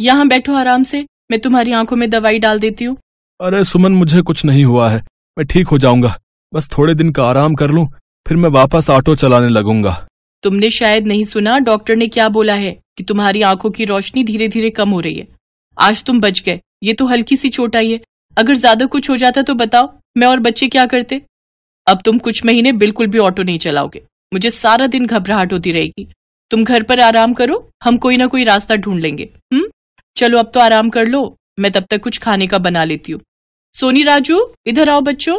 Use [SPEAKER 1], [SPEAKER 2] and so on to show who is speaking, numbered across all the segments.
[SPEAKER 1] यहाँ बैठो आराम से मैं तुम्हारी आंखों में दवाई डाल देती हूँ
[SPEAKER 2] अरे सुमन मुझे कुछ नहीं हुआ है मैं ठीक हो जाऊंगा बस थोड़े दिन का आराम कर लूँ फिर मैं वापस ऑटो चलाने लगूंगा
[SPEAKER 1] तुमने शायद नहीं सुना डॉक्टर ने क्या बोला है कि तुम्हारी आंखों की रोशनी धीरे धीरे कम हो रही है आज तुम बच गए ये तो हल्की सी चोट आई है अगर ज्यादा कुछ हो जाता तो बताओ मैं और बच्चे क्या करते अब तुम कुछ महीने बिल्कुल भी ऑटो नहीं चलाओगे मुझे सारा दिन घबराहट होती रहेगी तुम घर पर आराम करो हम कोई ना कोई रास्ता ढूंढ लेंगे चलो अब तो आराम कर लो मैं तब तक कुछ खाने का बना लेती हूँ सोनी राजू इधर आओ बच्चों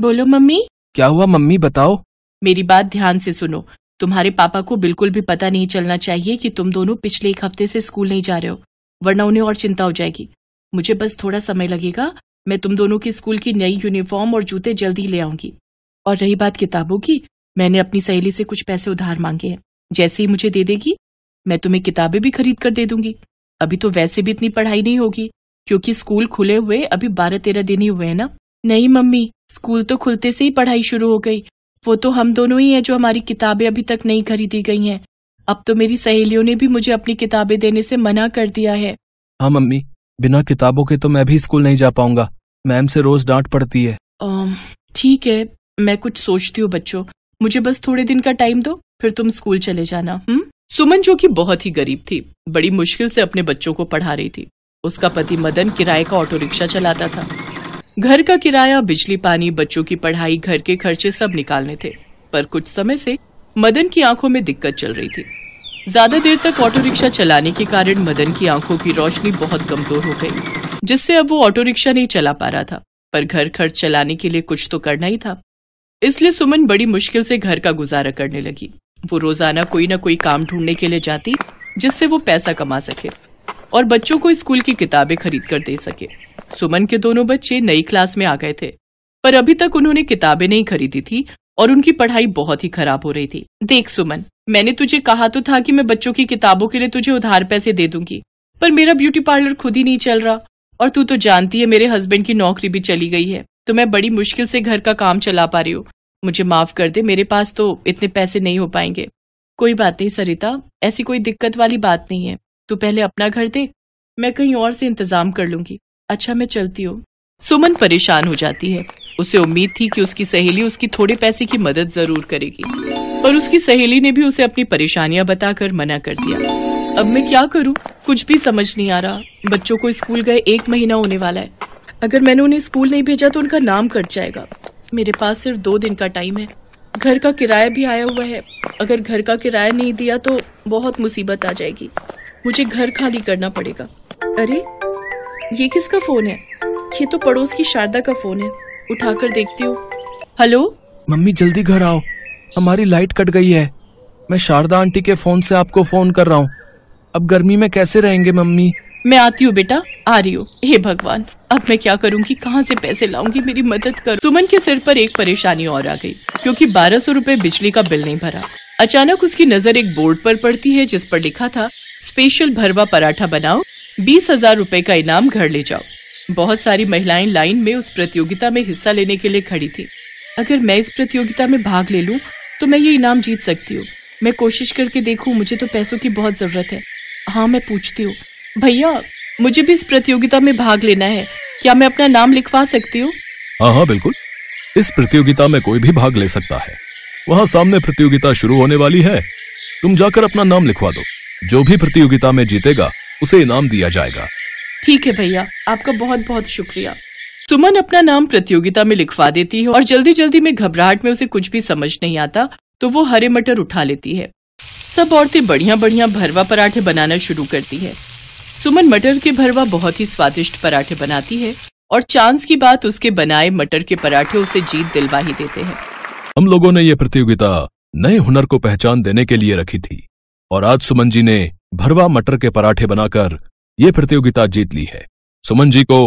[SPEAKER 1] बोलो मम्मी
[SPEAKER 2] क्या हुआ मम्मी बताओ
[SPEAKER 1] मेरी बात ध्यान से सुनो तुम्हारे पापा को बिल्कुल भी पता नहीं चलना चाहिए कि तुम दोनों पिछले एक हफ्ते से स्कूल नहीं जा रहे हो वरना उन्हें और चिंता हो जाएगी मुझे बस थोड़ा समय लगेगा मैं तुम दोनों की स्कूल की नई यूनिफॉर्म और जूते जल्द ही ले आऊंगी और रही बात किताबों की मैंने अपनी सहेली से कुछ पैसे उधार मांगे हैं जैसे ही मुझे दे देगी मैं तुम्हें किताबें भी खरीद कर दे दूंगी अभी तो वैसे भी इतनी पढ़ाई नहीं होगी क्योंकि स्कूल खुले हुए अभी बारह तेरह दिन ही हुए हैं ना नहीं मम्मी स्कूल तो खुलते से ही पढ़ाई शुरू हो गई वो तो हम दोनों ही हैं जो हमारी किताबें अभी तक नहीं खरीदी गई हैं अब तो मेरी सहेलियों ने भी मुझे अपनी किताबें देने से मना कर दिया है
[SPEAKER 2] हाँ मम्मी बिना किताबों के तो मैं भी स्कूल नहीं जा पाऊंगा मैम से रोज डांट पड़ती है
[SPEAKER 1] ठीक है मैं कुछ सोचती हूँ बच्चों मुझे बस थोड़े दिन का टाइम दो फिर तुम स्कूल चले जाना हम्म सुमन जो कि बहुत ही गरीब थी बड़ी मुश्किल से अपने बच्चों को पढ़ा रही थी उसका पति मदन किराए का ऑटो रिक्शा चलाता था घर का किराया बिजली पानी बच्चों की पढ़ाई घर के खर्चे सब निकालने थे पर कुछ समय से मदन की आंखों में दिक्कत चल रही थी ज्यादा देर तक ऑटो रिक्शा चलाने के कारण मदन की आंखों की रोशनी बहुत कमजोर हो गई जिससे अब वो ऑटो रिक्शा नहीं चला पा रहा था पर घर खर्च चलाने के लिए कुछ तो करना ही था इसलिए सुमन बड़ी मुश्किल से घर का गुजारा करने लगी वो रोजाना कोई ना कोई काम ढूंढने के लिए जाती जिससे वो पैसा कमा सके और बच्चों को स्कूल की किताबें खरीद कर दे सके सुमन के दोनों बच्चे नई क्लास में आ गए थे पर अभी तक उन्होंने किताबें नहीं खरीदी थी और उनकी पढ़ाई बहुत ही खराब हो रही थी देख सुमन मैंने तुझे कहा तो था कि मैं बच्चों की किताबों के लिए तुझे उधार पैसे दे दूंगी पर मेरा ब्यूटी पार्लर खुद ही नहीं चल रहा और तू तो जानती है मेरे हस्बैंड की नौकरी भी चली गई है तो मैं बड़ी मुश्किल से घर का काम चला पा रही हूँ मुझे माफ कर दे मेरे पास तो इतने पैसे नहीं हो पाएंगे कोई बात नहीं सरिता ऐसी कोई दिक्कत वाली बात नहीं है तू पहले अपना घर देख मैं कहीं और से इंतजाम कर लूंगी अच्छा मैं चलती हूँ सुमन परेशान हो जाती है उसे उम्मीद थी कि उसकी सहेली उसकी थोड़े पैसे की मदद जरूर करेगी पर उसकी सहेली ने भी उसे अपनी परेशानियां बताकर मना कर दिया अब मैं क्या करूं? कुछ भी समझ नहीं आ रहा बच्चों को स्कूल गए एक महीना होने वाला है अगर मैंने उन्हें स्कूल नहीं भेजा तो उनका नाम कट जाएगा मेरे पास सिर्फ दो दिन का टाइम है घर का किराया भी आया हुआ है अगर घर का किराया नहीं दिया तो बहुत मुसीबत आ जाएगी मुझे घर खाली करना पड़ेगा अरे ये किसका फ़ोन है ये तो पड़ोस की शारदा का फ़ोन है उठाकर देखती हूँ हेलो
[SPEAKER 2] मम्मी जल्दी घर आओ हमारी लाइट कट गई है मैं शारदा आंटी के फ़ोन से आपको फ़ोन कर रहा हूँ अब गर्मी में कैसे रहेंगे मम्मी मैं आती हूँ बेटा आ
[SPEAKER 1] रही हूँ हे भगवान अब मैं क्या करूँगी कहाँ से पैसे लाऊंगी मेरी मदद करो सुमन के सिर पर एक परेशानी और आ गई क्योंकि बारह सौ रूपए बिजली का बिल नहीं भरा अचानक उसकी नजर एक बोर्ड पर पड़ती है जिस पर लिखा था स्पेशल भरवा पराठा बनाओ बीस हजार रूपए का इनाम घर ले जाओ बहुत सारी महिलाएं लाइन में उस प्रतियोगिता में हिस्सा लेने के लिए खड़ी थी अगर मैं इस प्रतियोगिता में भाग ले लूँ तो मैं ये इनाम जीत सकती हूँ मैं कोशिश करके देखूँ मुझे तो पैसों की बहुत जरूरत है हाँ मैं पूछती हूँ भैया मुझे भी इस प्रतियोगिता में भाग लेना है क्या मैं अपना नाम लिखवा सकती हूँ
[SPEAKER 2] हाँ हाँ बिल्कुल इस प्रतियोगिता में कोई भी भाग ले सकता है वहाँ सामने प्रतियोगिता शुरू होने वाली है तुम जाकर अपना नाम लिखवा दो जो भी प्रतियोगिता में जीतेगा उसे इनाम दिया जाएगा
[SPEAKER 1] ठीक है भैया आपका बहुत बहुत शुक्रिया सुमन अपना नाम प्रतियोगिता में लिखवा देती है और जल्दी जल्दी में घबराहट में उसे कुछ भी समझ नहीं आता तो वो हरे मटर उठा लेती है सब औरतें बढ़िया बढ़िया भरवा पराठे बनाना शुरू करती है सुमन मटर के भरवा बहुत ही स्वादिष्ट पराठे बनाती है और चांस की बात उसके बनाए मटर के पराठे उसे जीत दिलवा ही देते हैं
[SPEAKER 2] हम लोगों ने ये प्रतियोगिता नए हुनर को पहचान देने के लिए रखी थी और आज सुमन जी ने भरवा मटर के पराठे बनाकर ये प्रतियोगिता जीत ली है सुमन जी को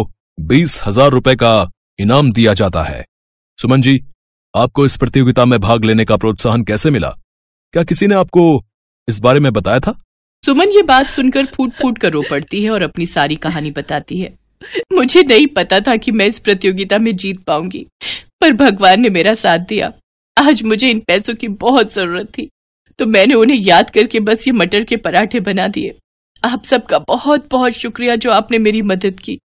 [SPEAKER 2] बीस हजार रूपए का इनाम दिया जाता है सुमन जी आपको इस प्रतियोगिता में भाग लेने का प्रोत्साहन कैसे मिला क्या किसी ने आपको इस बारे में बताया था
[SPEAKER 1] सुमन ये बात सुनकर फूट फूट कर रो पड़ती है और अपनी सारी कहानी बताती है मुझे नहीं पता था कि मैं इस प्रतियोगिता में जीत पाऊंगी पर भगवान ने मेरा साथ दिया आज मुझे इन पैसों की बहुत जरूरत थी तो मैंने उन्हें याद करके बस ये मटर के पराठे बना दिए आप सबका बहुत बहुत शुक्रिया जो आपने मेरी मदद की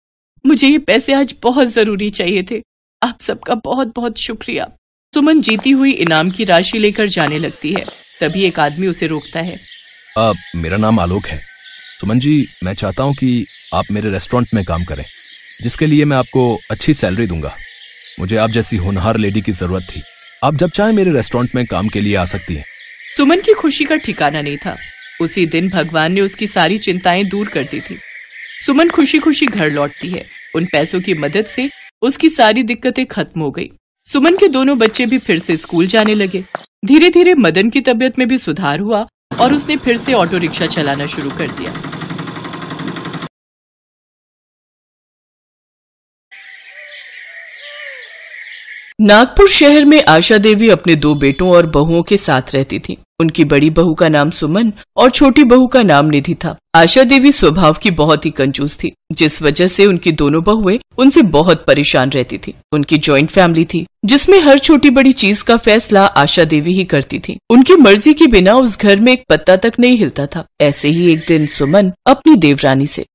[SPEAKER 1] मुझे ये पैसे आज बहुत जरूरी चाहिए थे आप सबका बहुत बहुत शुक्रिया सुमन जीती हुई इनाम की राशि लेकर जाने लगती है तभी एक आदमी उसे रोकता है
[SPEAKER 2] आ, मेरा नाम आलोक है सुमन जी मैं चाहता हूँ कि आप मेरे रेस्टोरेंट में काम करें जिसके लिए मैं आपको अच्छी सैलरी दूंगा मुझे आप जैसी होनहार लेडी की जरूरत थी आप जब चाहे मेरे रेस्टोरेंट में काम के लिए आ सकती हैं
[SPEAKER 1] सुमन की खुशी का ठिकाना नहीं था उसी दिन भगवान ने उसकी सारी चिंताएं दूर कर दी थी सुमन खुशी खुशी घर लौटती है उन पैसों की मदद से उसकी सारी दिक्कतें खत्म हो गई सुमन के दोनों बच्चे भी फिर से स्कूल जाने लगे धीरे धीरे मदन की तबीयत में भी सुधार हुआ और उसने फिर से ऑटो रिक्शा चलाना शुरू कर दिया नागपुर शहर में आशा देवी अपने दो बेटों और बहुओं के साथ रहती थी उनकी बड़ी बहू का नाम सुमन और छोटी बहू का नाम निधि था आशा देवी स्वभाव की बहुत ही कंजूस थी जिस वजह से उनकी दोनों बहुएं उनसे बहुत परेशान रहती थी उनकी जॉइंट फैमिली थी जिसमें हर छोटी बड़ी चीज का फैसला आशा देवी ही करती थी उनकी मर्जी के बिना उस घर में एक पत्ता तक नहीं हिलता था ऐसे ही एक दिन सुमन अपनी देवरानी से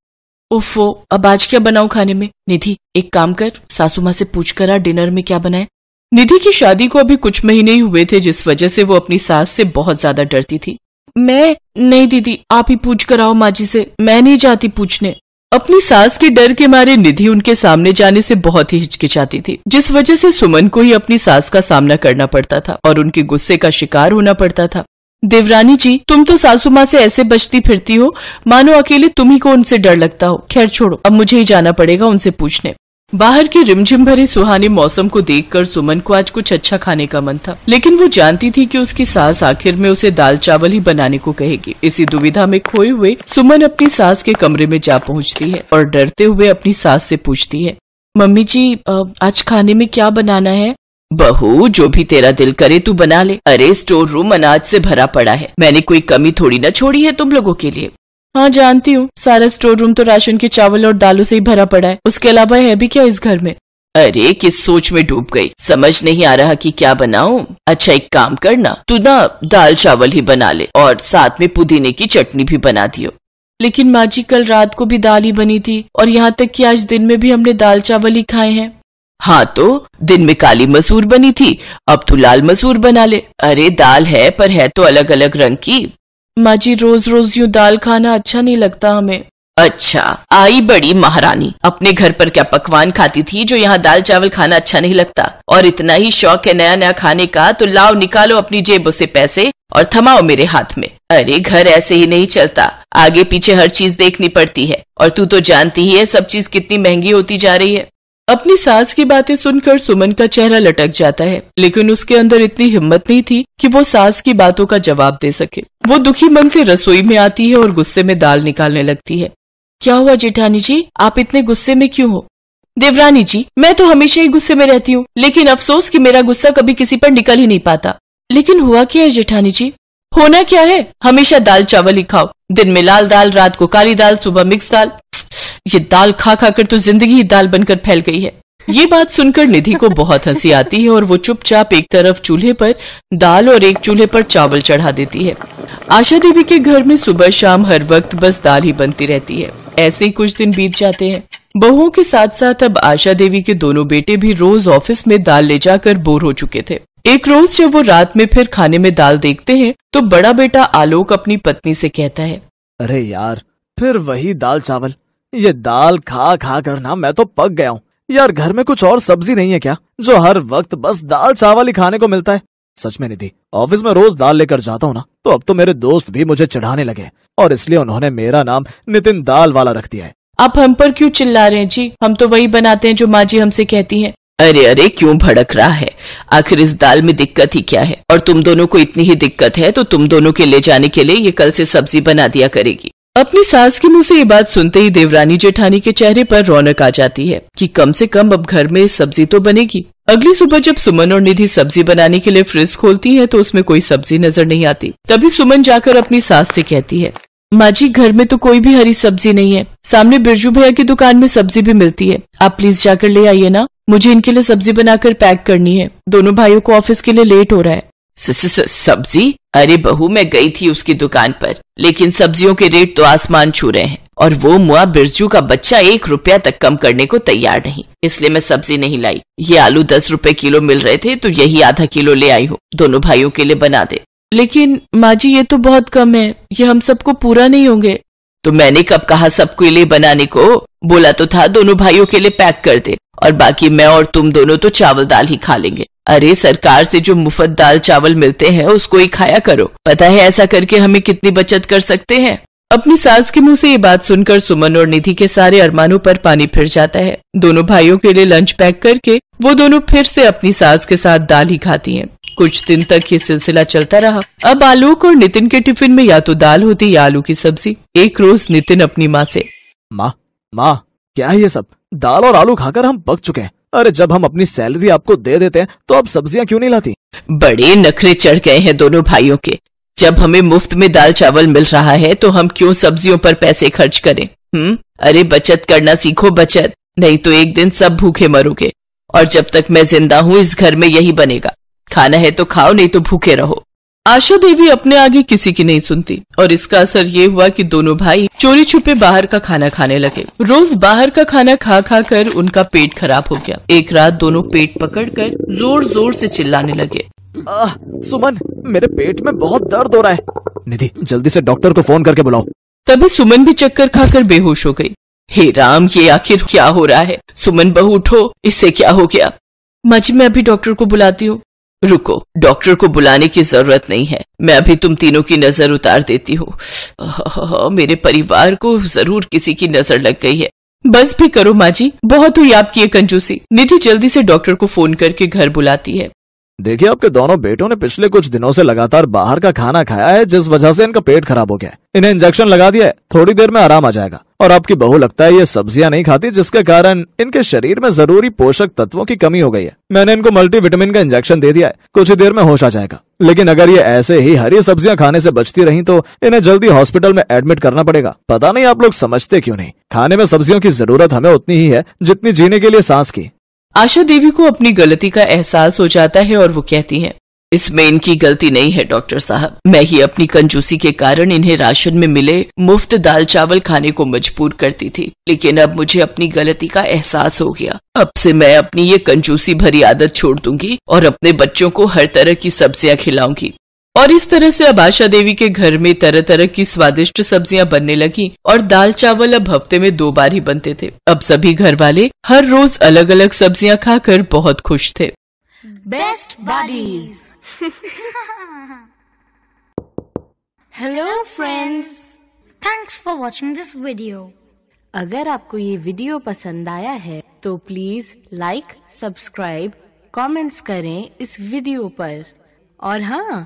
[SPEAKER 1] उफो अब आज क्या बनाऊ खाने में निधि एक काम कर सासू माँ से पूछ कर डिनर में क्या बनाए निधि की शादी को अभी कुछ महीने ही हुए थे जिस वजह से वो अपनी सास से बहुत ज्यादा डरती थी मैं नहीं दीदी आप ही पूछ कर आओ माँ जी से मैं नहीं जाती पूछने अपनी सास के डर के मारे निधि उनके सामने जाने से बहुत ही हिचकिचाती थी जिस वजह से सुमन को ही अपनी सास का सामना करना पड़ता था और उनके गुस्से का शिकार होना पड़ता था देवरानी जी तुम तो सासू माँ से ऐसे बचती फिरती हो मानो अकेले तुम ही को उनसे डर लगता हो खैर छोड़ो अब मुझे ही जाना पड़ेगा उनसे पूछने बाहर के रिमझिम भरे सुहाने मौसम को देखकर सुमन को आज कुछ अच्छा खाने का मन था लेकिन वो जानती थी कि उसकी सास आखिर में उसे दाल चावल ही बनाने को कहेगी इसी दुविधा में खोए हुए सुमन अपनी सास के कमरे में जा पहुंचती है और डरते हुए अपनी सास से पूछती है मम्मी जी आज खाने में क्या बनाना है बहू जो भी तेरा दिल करे तू बना ले अरे स्टोर रूम अनाज से भरा पड़ा है मैंने कोई कमी थोड़ी न छोड़ी है तुम लोगों के लिए हाँ जानती हूँ सारा स्टोर रूम तो राशन के चावल और दालों से ही भरा पड़ा है उसके अलावा है भी क्या इस घर में अरे किस सोच में डूब गई समझ नहीं आ रहा कि क्या बनाऊं अच्छा एक काम करना तू ना दाल चावल ही बना ले और साथ में पुदीने की चटनी भी बना दियो लेकिन माँ जी कल रात को भी दाल ही बनी थी और यहाँ तक कि आज दिन में भी हमने दाल चावल ही खाए हैं हाँ तो दिन में काली मसूर बनी थी अब तू लाल मसूर बना ले अरे दाल है पर है तो अलग अलग रंग की माँ जी रोज रोज यूँ दाल खाना अच्छा नहीं लगता हमें अच्छा आई बड़ी महारानी अपने घर पर क्या पकवान खाती थी जो यहाँ दाल चावल खाना अच्छा नहीं लगता और इतना ही शौक है नया नया खाने का तो लाओ निकालो अपनी जेबों से पैसे और थमाओ मेरे हाथ में अरे घर ऐसे ही नहीं चलता आगे पीछे हर चीज देखनी पड़ती है और तू तो जानती ही है सब चीज कितनी महंगी होती जा रही है अपनी सास की बातें सुनकर सुमन का चेहरा लटक जाता है लेकिन उसके अंदर इतनी हिम्मत नहीं थी कि वो सास की बातों का जवाब दे सके वो दुखी मन से रसोई में आती है और गुस्से में दाल निकालने लगती है क्या हुआ जेठानी जी आप इतने गुस्से में क्यों हो देवरानी जी मैं तो हमेशा ही गुस्से में रहती हूँ लेकिन अफसोस की मेरा गुस्सा कभी किसी पर निकल ही नहीं पाता लेकिन हुआ क्या है जेठानी जी होना क्या है हमेशा दाल चावल ही खाओ दिन में लाल दाल रात को काली दाल सुबह मिक्स दाल ये दाल खा खा कर तो जिंदगी ही दाल बनकर फैल गई है ये बात सुनकर निधि को बहुत हंसी आती है और वो चुपचाप एक तरफ चूल्हे पर दाल और एक चूल्हे पर चावल चढ़ा देती है आशा देवी के घर में सुबह शाम हर वक्त बस दाल ही बनती रहती है ऐसे ही कुछ दिन बीत जाते हैं बहुओं के साथ साथ अब आशा देवी के दोनों बेटे भी रोज ऑफिस में दाल ले जाकर बोर हो चुके थे
[SPEAKER 3] एक रोज जब वो रात में फिर खाने में दाल देखते हैं तो बड़ा बेटा आलोक अपनी पत्नी से कहता है अरे यार फिर वही दाल चावल ये दाल खा खा कर ना मैं तो पक गया हूँ यार घर में कुछ और सब्जी नहीं है क्या जो हर वक्त बस दाल चावल ही खाने को मिलता है सच में निधि ऑफिस में रोज दाल लेकर जाता हूँ ना तो अब तो मेरे दोस्त भी मुझे चढ़ाने लगे और इसलिए उन्होंने मेरा नाम नितिन दाल वाला रख दिया है आप हम पर क्यों चिल्ला रहे हैं जी हम
[SPEAKER 1] तो वही बनाते हैं जो माँ जी हमसे कहती हैं
[SPEAKER 3] अरे अरे क्यों भड़क रहा है आखिर इस दाल में
[SPEAKER 1] दिक्कत ही क्या है और तुम दोनों को इतनी ही दिक्कत है तो तुम दोनों के ले जाने के लिए ये कल से सब्जी बना दिया करेगी अपनी सास के मुंह से ये बात सुनते ही देवरानी जेठानी के चेहरे पर रौनक आ जाती है कि कम से कम अब घर में सब्जी तो बनेगी अगली सुबह जब सुमन और निधि सब्जी बनाने के लिए फ्रिज खोलती है तो उसमें कोई सब्जी नजर नहीं आती तभी सुमन जाकर अपनी सास से कहती है माँ जी घर में तो कोई भी हरी सब्जी नहीं है सामने बिरजू भैया की दुकान में सब्जी भी मिलती है आप प्लीज जाकर ले आइए ना मुझे इनके लिए सब्जी बनाकर पैक करनी है दोनों भाइयों को ऑफिस के लिए लेट हो रहा है सब्जी अरे बहू मैं गई थी उसकी दुकान पर लेकिन सब्जियों के रेट तो आसमान छू रहे हैं और वो मुआ बिरजू का बच्चा एक रुपया तक कम करने को तैयार नहीं इसलिए मैं सब्जी नहीं लाई ये आलू दस रुपए किलो मिल रहे थे तो यही आधा किलो ले आई हूँ दोनों भाइयों के लिए बना दे लेकिन माँ जी ये तो बहुत कम है ये हम सबको पूरा नहीं होंगे तो मैंने कब कहा सबको लिए बनाने को बोला तो था दोनों भाइयों के लिए पैक कर दे और बाकी मैं और तुम दोनों तो चावल दाल ही खा लेंगे अरे सरकार से जो मुफ्त दाल चावल मिलते हैं उसको ही खाया करो पता है ऐसा करके हमें कितनी बचत कर सकते हैं अपनी सास के मुंह से ये बात सुनकर सुमन और निधि के सारे अरमानों पर पानी फिर जाता है दोनों भाइयों के लिए लंच पैक करके वो दोनों फिर से अपनी सास के साथ दाल ही खाती हैं। कुछ दिन तक ये सिलसिला चलता रहा अब आलोक और नितिन के टिफिन में या तो दाल होती या आलू
[SPEAKER 3] की सब्जी एक रोज नितिन अपनी माँ से माँ माँ क्या है ये सब दाल और आलू खाकर हम पक चुके हैं अरे जब हम अपनी सैलरी आपको दे देते हैं तो आप सब्जियां क्यों नहीं लाती बड़े नखरे चढ़ गए हैं दोनों भाइयों के जब हमें मुफ्त में दाल चावल मिल रहा है
[SPEAKER 1] तो हम क्यों सब्जियों पर पैसे खर्च करें हम्म अरे बचत करना सीखो बचत नहीं तो एक दिन सब भूखे मरोगे और जब तक मैं जिंदा हूँ इस घर में यही बनेगा खाना है तो खाओ नहीं तो भूखे रहो आशा देवी अपने आगे किसी की नहीं सुनती और इसका असर ये हुआ कि दोनों भाई चोरी छुपे बाहर का खाना खाने लगे रोज बाहर का खाना खा खा कर उनका पेट खराब हो गया एक रात दोनों पेट पकड़कर जोर जोर से चिल्लाने लगे
[SPEAKER 3] आ, सुमन मेरे पेट में बहुत दर्द हो रहा है निधि जल्दी से डॉक्टर को फोन करके बुलाओ तभी सुमन भी चक्कर खाकर बेहोश हो गयी हे राम ये आखिर क्या हो रहा
[SPEAKER 1] है सुमन बहू उठो इससे क्या हो गया माजी मैं अभी डॉक्टर को बुलाती हूँ रुको डॉक्टर को बुलाने की जरूरत नहीं है मैं अभी तुम तीनों की नजर उतार देती हूँ मेरे परिवार को जरूर किसी की नजर लग गई है बस भी करो माँ जी बहुत हुई आपकी ये कंजूसी निधि जल्दी से डॉक्टर को फोन करके घर बुलाती है
[SPEAKER 3] देखिए आपके दोनों बेटों ने पिछले कुछ दिनों से लगातार बाहर का खाना खाया है जिस वजह से इनका पेट खराब हो गया इन्हें इंजेक्शन लगा दिया है थोड़ी देर में आराम आ जाएगा और आपकी बहू लगता है ये सब्जियां नहीं खाती जिसके कारण इनके शरीर में जरूरी पोषक तत्वों की कमी हो गई है मैंने इनको मल्टीविटामिन का इंजेक्शन दे दिया है कुछ ही देर में होश आ जाएगा लेकिन अगर ये ऐसे ही हरी सब्जियां खाने से बचती रही तो इन्हें जल्दी हॉस्पिटल में एडमिट करना पड़ेगा पता नहीं आप लोग समझते क्यों नहीं खाने में सब्जियों की जरूरत हमें उतनी ही है जितनी जीने के लिए सांस की
[SPEAKER 1] आशा देवी को अपनी गलती का एहसास हो जाता है और वो कहती है इसमें इनकी गलती नहीं है डॉक्टर साहब मैं ही अपनी कंजूसी के कारण इन्हें राशन में मिले मुफ्त दाल चावल खाने को मजबूर करती थी लेकिन अब मुझे अपनी गलती का एहसास हो गया अब से मैं अपनी ये कंजूसी भरी आदत छोड़ दूंगी और अपने बच्चों को हर तरह की सब्जियां खिलाऊंगी और इस तरह से अब आशा देवी के घर में तरह तरह की स्वादिष्ट सब्जियां बनने लगी और दाल चावल अब हफ्ते में दो बार ही बनते थे अब सभी घर वाले हर रोज अलग अलग सब्जियां खाकर बहुत खुश थे best buddies hello friends thanks for watching this video अगर आपको ये वीडियो पसंद आया है तो प्लीज लाइक सब्सक्राइब कॉमेंट्स करें इस वीडियो आरोप और हाँ